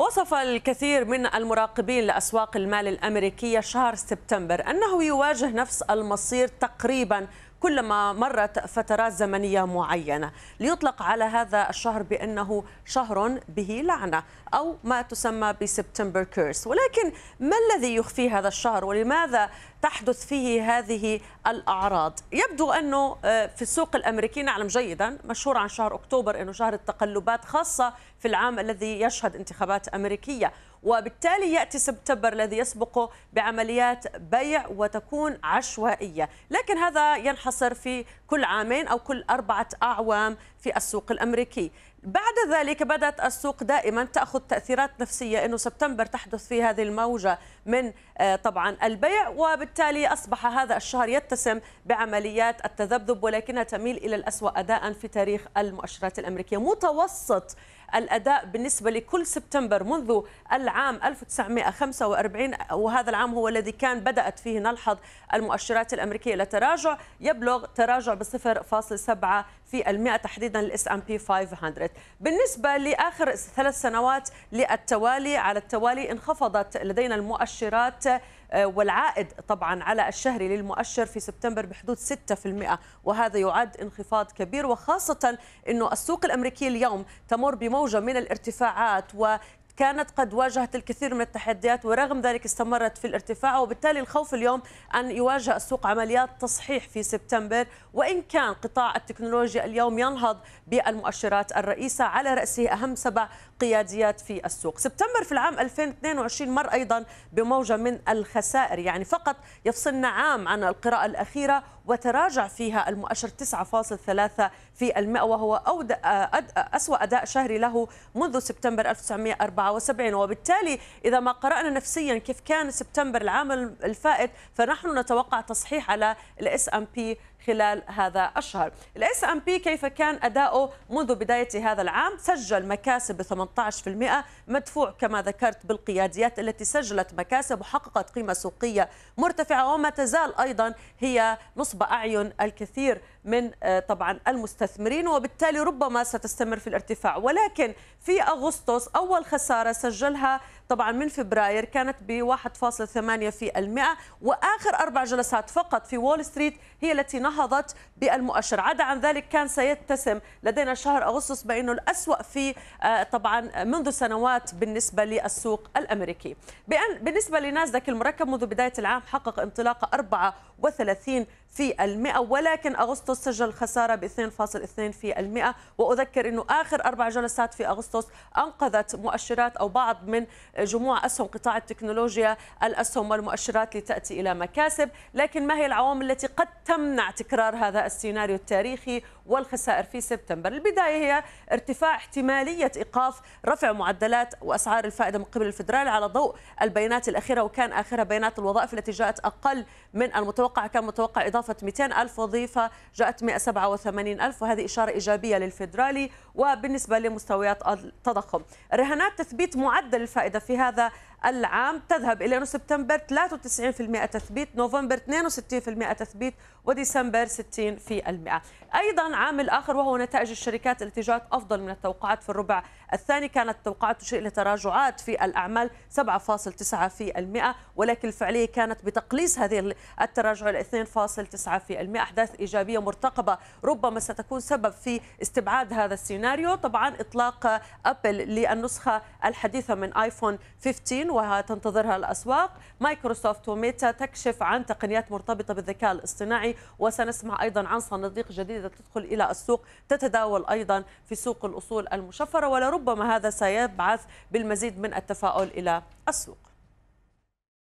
وصف الكثير من المراقبين لأسواق المال الأمريكية شهر سبتمبر أنه يواجه نفس المصير تقريبا كلما مرت فترات زمنية معينة ليطلق على هذا الشهر بأنه شهر به لعنة أو ما تسمى بسبتمبر كيرس ولكن ما الذي يخفي هذا الشهر ولماذا تحدث فيه هذه الأعراض يبدو أنه آه، في السوق الأمريكي نعلم جيدا مشهور عن شهر أكتوبر أنه شهر التقلبات خاصة في العام الذي يشهد انتخابات أمريكية وبالتالي يأتي سبتمبر الذي يسبقه بعمليات بيع وتكون عشوائية لكن هذا ينحصر في كل عامين أو كل أربعة أعوام في السوق الأمريكي بعد ذلك بدأت السوق دائما تأخذ تأثيرات نفسية أنه سبتمبر تحدث في هذه الموجة من آه، طبعا البيع وبالتالي أصبح هذا الشهر يتسم بعمليات التذبذب ولكنها تميل إلى الأسوأ أداء في تاريخ المؤشرات الأمريكية متوسط الأداء بالنسبة لكل سبتمبر منذ العام 1945 وهذا العام هو الذي كان بدأت فيه نلحظ المؤشرات الأمريكية لتراجع يبلغ تراجع بصفر فاصل سبعة في المئة تحديدا الاس ام بي 500 بالنسبة لآخر ثلاث سنوات للتوالي على التوالي انخفضت لدينا المؤشرات آه، والعائد طبعا على الشهري للمؤشر في سبتمبر بحدود 6% وهذا يعد انخفاض كبير وخاصة أنه السوق الامريكي اليوم تمر بموجة من الارتفاعات و كانت قد واجهت الكثير من التحديات ورغم ذلك استمرت في الارتفاع وبالتالي الخوف اليوم أن يواجه السوق عمليات تصحيح في سبتمبر وإن كان قطاع التكنولوجيا اليوم ينهض بالمؤشرات الرئيسة على رأسه أهم سبع قياديات في السوق سبتمبر في العام 2022 مر أيضا بموجة من الخسائر يعني فقط يفصلنا عام عن القراءة الأخيرة وتراجع فيها المؤشر 9.3 في المئة وهو أسوأ أداء شهري له منذ سبتمبر 1994 74 وبالتالي إذا ما قرأنا نفسيا كيف كان سبتمبر العام الفائت فنحن نتوقع تصحيح على الاس ام بي خلال هذا الشهر الاس ام بي كيف كان أداؤه منذ بداية هذا العام سجل مكاسب 18% مدفوع كما ذكرت بالقياديات التي سجلت مكاسب وحققت قيمة سوقية مرتفعة وما تزال أيضا هي نصب أعين الكثير من آه، طبعا المستثمرين وبالتالي ربما ستستمر في الارتفاع ولكن في أغسطس أول خسارة سجلها طبعا من فبراير كانت ب 1.8% واخر اربع جلسات فقط في وول ستريت هي التي نهضت بالمؤشر عدا عن ذلك كان سيتسم لدينا شهر اغسطس بانه الاسوا في آه، طبعا منذ سنوات بالنسبه للسوق الامريكي بالنسبه لناسداك المركب منذ بدايه العام حقق انطلاقه 34 في المئة ولكن أغسطس سجل خسارة ب 2.2 في المئة وأذكر أنه آخر أربع جلسات في أغسطس أنقذت مؤشرات أو بعض من جموع أسهم قطاع التكنولوجيا الأسهم والمؤشرات لتأتي إلى مكاسب لكن ما هي العوامل التي قد تمنع تكرار هذا السيناريو التاريخي والخسائر في سبتمبر البداية هي ارتفاع احتمالية إيقاف رفع معدلات وأسعار الفائدة من قبل الفدرال على ضوء البيانات الأخيرة وكان آخرها بيانات الوظائف التي جاءت أقل من المتوقع كان متوقع إضافة 200 ألف وظيفة جاءت 187 ألف وهذه إشارة إيجابية للفدرالي وبالنسبة لمستويات التضخم رهانات تثبيت معدل الفائدة في هذا العام تذهب إلى سبتمبر 93% تثبيت نوفمبر 62% تثبيت وديسمبر 60% أيضا عامل آخر وهو نتائج الشركات التي جاءت أفضل من التوقعات في الربع الثاني كانت التوقعات تشير إلى تراجعات في الأعمال 7.9% ولكن الفعلية كانت بتقليص هذه التراجع إلى 2.9% أحداث إيجابية مرتقبة ربما ستكون سبب في استبعاد هذا السيناريو طبعا إطلاق أبل للنسخة الحديثة من آيفون 15 وتنتظرها الأسواق مايكروسوفت وميتا تكشف عن تقنيات مرتبطة بالذكاء الاصطناعي وسنسمع أيضا عن صناديق جديدة تدخل إلى السوق تتداول أيضا في سوق الأصول المشفرة ولربما هذا سيبعث بالمزيد من التفاؤل إلى السوق